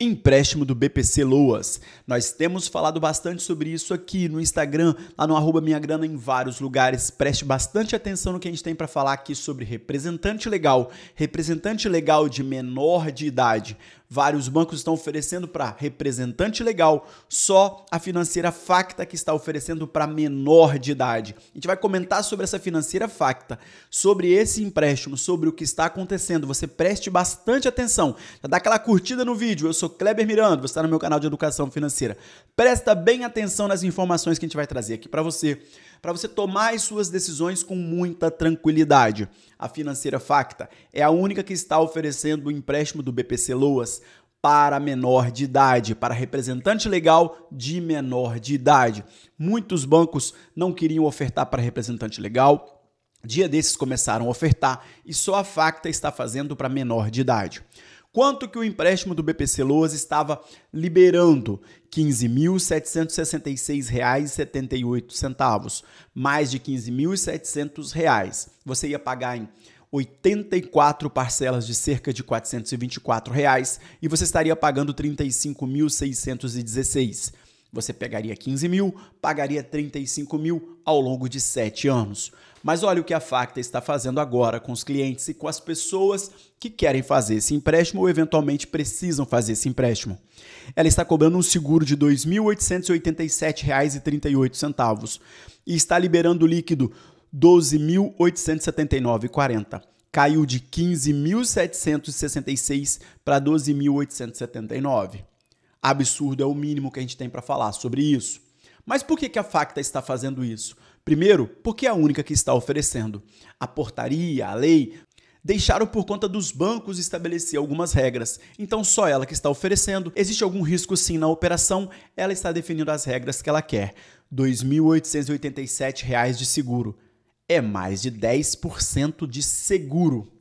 empréstimo do BPC Loas. Nós temos falado bastante sobre isso aqui no Instagram, lá no arroba Minha Grana, em vários lugares. Preste bastante atenção no que a gente tem para falar aqui sobre representante legal, representante legal de menor de idade, Vários bancos estão oferecendo para representante legal, só a financeira Facta que está oferecendo para menor de idade. A gente vai comentar sobre essa financeira Facta, sobre esse empréstimo, sobre o que está acontecendo. Você preste bastante atenção. Já dá aquela curtida no vídeo. Eu sou Kleber Miranda, você está no meu canal de educação financeira. Presta bem atenção nas informações que a gente vai trazer aqui para você para você tomar as suas decisões com muita tranquilidade. A financeira Facta é a única que está oferecendo o empréstimo do BPC Loas para menor de idade, para representante legal de menor de idade. Muitos bancos não queriam ofertar para representante legal, Dia desses começaram a ofertar e só a Facta está fazendo para menor de idade. Quanto que o empréstimo do BPC Loas estava liberando? R$ 15.766,78, mais de R$ 15.700. Você ia pagar em 84 parcelas de cerca de R$ 424 reais, e você estaria pagando R$ 35.616. Você pegaria 15 mil, pagaria 35 mil ao longo de 7 anos. Mas olha o que a Facta está fazendo agora com os clientes e com as pessoas que querem fazer esse empréstimo ou eventualmente precisam fazer esse empréstimo. Ela está cobrando um seguro de R$ 2.887,38 e está liberando líquido R$ 12.879,40 caiu de 15.766 para 12.879. Absurdo é o mínimo que a gente tem para falar sobre isso. Mas por que, a Facta está fazendo isso? Primeiro, porque é a única que está oferecendo. A portaria, a lei, deixaram por conta dos bancos estabelecer algumas regras. Então, só ela que está oferecendo. Existe algum risco sim na operação, ela está definindo as regras que ela quer. R$ 2.887 de seguro. É mais de 10% de seguro.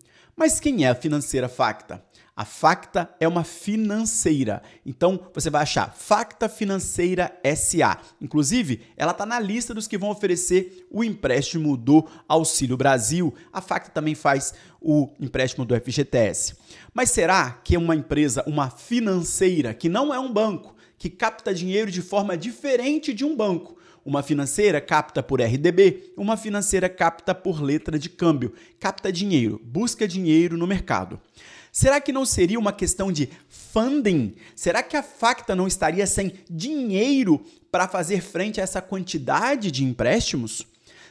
Mas quem é a financeira Facta? A Facta é uma financeira. Então você vai achar Facta Financeira SA. Inclusive, ela está na lista dos que vão oferecer o empréstimo do Auxílio Brasil. A Facta também faz o empréstimo do FGTS. Mas será que é uma empresa, uma financeira, que não é um banco, que capta dinheiro de forma diferente de um banco, uma financeira capta por RDB, uma financeira capta por letra de câmbio, capta dinheiro, busca dinheiro no mercado. Será que não seria uma questão de funding? Será que a Facta não estaria sem dinheiro para fazer frente a essa quantidade de empréstimos?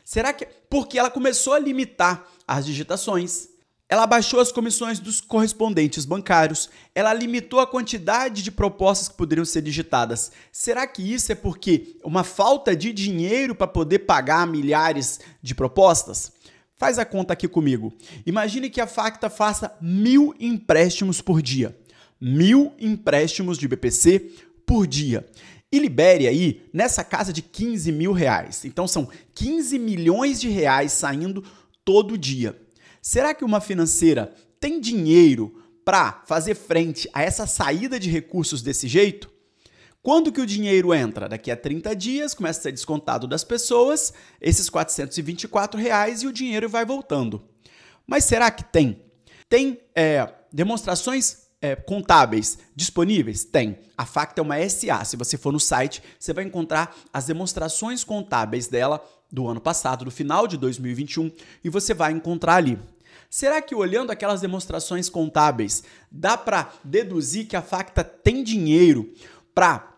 Será que porque ela começou a limitar as digitações, ela baixou as comissões dos correspondentes bancários, ela limitou a quantidade de propostas que poderiam ser digitadas. Será que isso é porque uma falta de dinheiro para poder pagar milhares de propostas? Faz a conta aqui comigo. Imagine que a Facta faça mil empréstimos por dia. Mil empréstimos de BPC por dia. E libere aí nessa casa de 15 mil reais. Então são 15 milhões de reais saindo todo dia. Será que uma financeira tem dinheiro para fazer frente a essa saída de recursos desse jeito? Quando que o dinheiro entra? Daqui a 30 dias, começa a ser descontado das pessoas, esses 424 reais e o dinheiro vai voltando. Mas será que tem? Tem é, demonstrações é, contábeis disponíveis? Tem. A Facta é uma SA. Se você for no site, você vai encontrar as demonstrações contábeis dela do ano passado, do final de 2021, e você vai encontrar ali. Será que olhando aquelas demonstrações contábeis, dá para deduzir que a Facta tem dinheiro para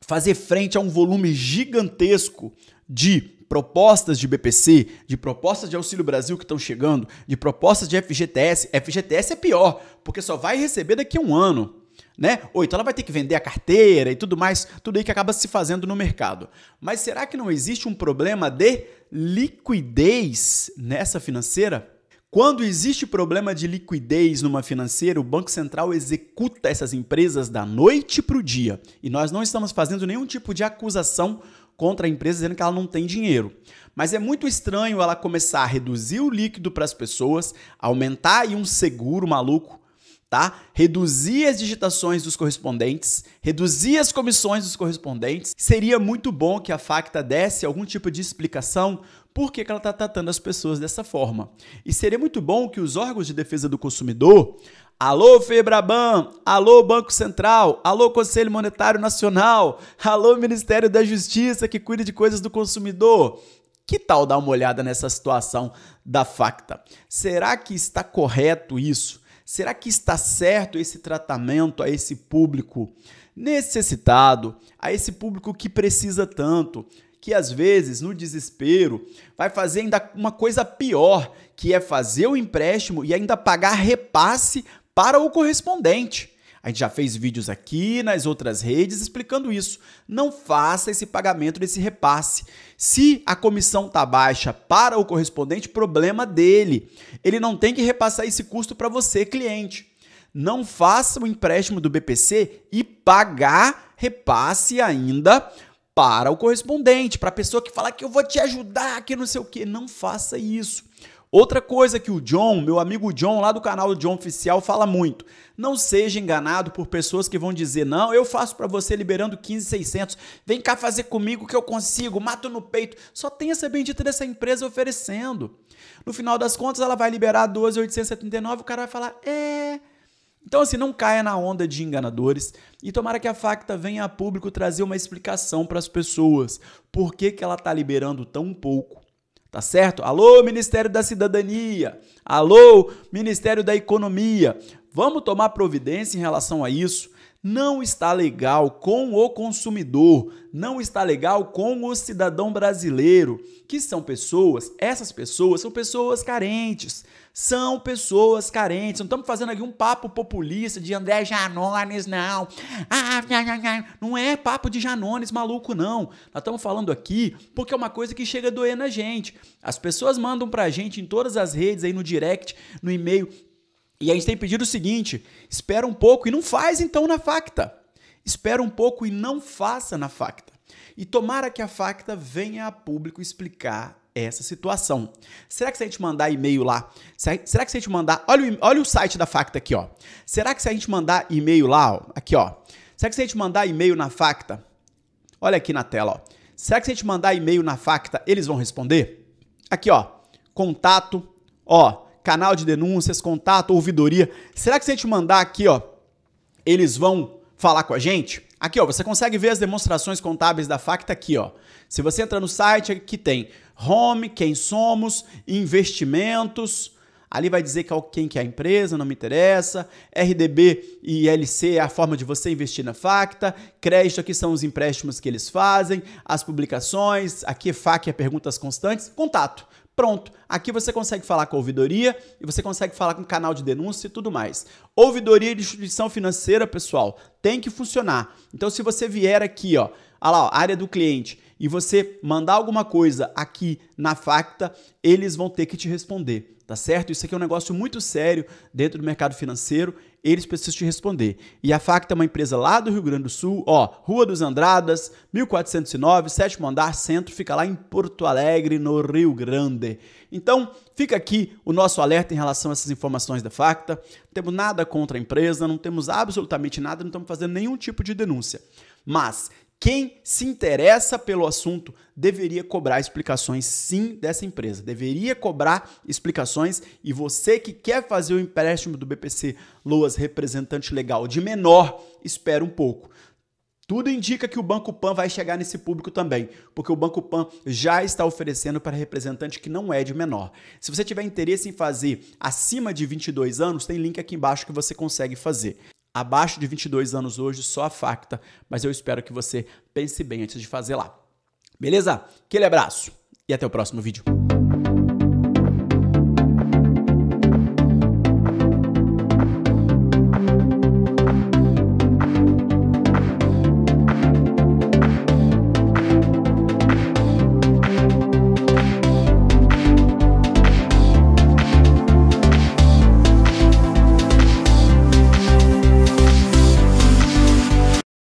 fazer frente a um volume gigantesco de propostas de BPC, de propostas de Auxílio Brasil que estão chegando, de propostas de FGTS. FGTS é pior, porque só vai receber daqui a um ano né? Ou então ela vai ter que vender a carteira e tudo mais, tudo aí que acaba se fazendo no mercado. Mas será que não existe um problema de liquidez nessa financeira? Quando existe problema de liquidez numa financeira, o Banco Central executa essas empresas da noite para o dia. E nós não estamos fazendo nenhum tipo de acusação contra a empresa dizendo que ela não tem dinheiro. Mas é muito estranho ela começar a reduzir o líquido para as pessoas, aumentar aí um seguro maluco tá? Reduzir as digitações dos correspondentes, reduzir as comissões dos correspondentes. Seria muito bom que a Facta desse algum tipo de explicação por que, que ela está tratando as pessoas dessa forma. E seria muito bom que os órgãos de defesa do consumidor, alô Febraban, alô Banco Central, alô Conselho Monetário Nacional, alô Ministério da Justiça que cuida de coisas do consumidor, que tal dar uma olhada nessa situação da Facta? Será que está correto isso? Será que está certo esse tratamento a esse público necessitado, a esse público que precisa tanto? que às vezes, no desespero, vai fazer ainda uma coisa pior, que é fazer o empréstimo e ainda pagar repasse para o correspondente. A gente já fez vídeos aqui nas outras redes explicando isso. Não faça esse pagamento desse repasse. Se a comissão está baixa para o correspondente, problema dele. Ele não tem que repassar esse custo para você, cliente. Não faça o empréstimo do BPC e pagar repasse ainda para o correspondente, para a pessoa que fala que eu vou te ajudar, que não sei o quê. Não faça isso. Outra coisa que o John, meu amigo John, lá do canal do John Oficial, fala muito: não seja enganado por pessoas que vão dizer, não, eu faço para você liberando 15,600, vem cá fazer comigo que eu consigo, mato no peito. Só tem essa bendita dessa empresa oferecendo. No final das contas, ela vai liberar 12,879, o cara vai falar, é. Então, assim, não caia na onda de enganadores e tomara que a Facta venha a público trazer uma explicação para as pessoas. Por que, que ela está liberando tão pouco? tá certo? Alô, Ministério da Cidadania! Alô, Ministério da Economia! Vamos tomar providência em relação a isso não está legal com o consumidor, não está legal com o cidadão brasileiro, que são pessoas, essas pessoas são pessoas carentes, são pessoas carentes. Não estamos fazendo aqui um papo populista de André Janones, não. Ah, não é papo de Janones maluco, não. Nós estamos falando aqui porque é uma coisa que chega doendo a gente. As pessoas mandam para a gente em todas as redes, aí no direct, no e-mail, e a gente tem pedido o seguinte: espera um pouco e não faz então na facta. Espera um pouco e não faça na facta. E tomara que a facta venha a público explicar essa situação. Será que se a gente mandar e-mail lá? Será que se a gente mandar. Olha o, olha o site da facta aqui, ó. Será que se a gente mandar e-mail lá, ó, aqui, ó. Será que se a gente mandar e-mail na facta? Olha aqui na tela, ó. Será que se a gente mandar e-mail na facta, eles vão responder? Aqui, ó. Contato, ó canal de denúncias, contato, ouvidoria. Será que se a gente mandar aqui, ó, eles vão falar com a gente? Aqui, ó, você consegue ver as demonstrações contábeis da Facta tá aqui, ó. Se você entrar no site, aqui tem home, quem somos, investimentos, ali vai dizer quem que é a empresa, não me interessa, RDB e LC é a forma de você investir na Facta, crédito aqui são os empréstimos que eles fazem, as publicações, aqui é FAC é perguntas constantes, contato Pronto, aqui você consegue falar com a ouvidoria e você consegue falar com o canal de denúncia e tudo mais. Ouvidoria de instituição financeira, pessoal, tem que funcionar. Então, se você vier aqui, ó, lá, ó, área do cliente, e você mandar alguma coisa aqui na Facta, eles vão ter que te responder, tá certo? Isso aqui é um negócio muito sério dentro do mercado financeiro eles precisam te responder. E a Facta é uma empresa lá do Rio Grande do Sul, ó, Rua dos Andradas, 1409, sétimo andar, centro, fica lá em Porto Alegre, no Rio Grande. Então, fica aqui o nosso alerta em relação a essas informações da Facta. Não temos nada contra a empresa, não temos absolutamente nada, não estamos fazendo nenhum tipo de denúncia. Mas, quem se interessa pelo assunto deveria cobrar explicações sim dessa empresa, deveria cobrar explicações e você que quer fazer o empréstimo do BPC Loas representante legal de menor, espera um pouco. Tudo indica que o Banco Pan vai chegar nesse público também, porque o Banco Pan já está oferecendo para representante que não é de menor. Se você tiver interesse em fazer acima de 22 anos, tem link aqui embaixo que você consegue fazer abaixo de 22 anos hoje, só a Facta, mas eu espero que você pense bem antes de fazer lá. Beleza? Aquele abraço e até o próximo vídeo.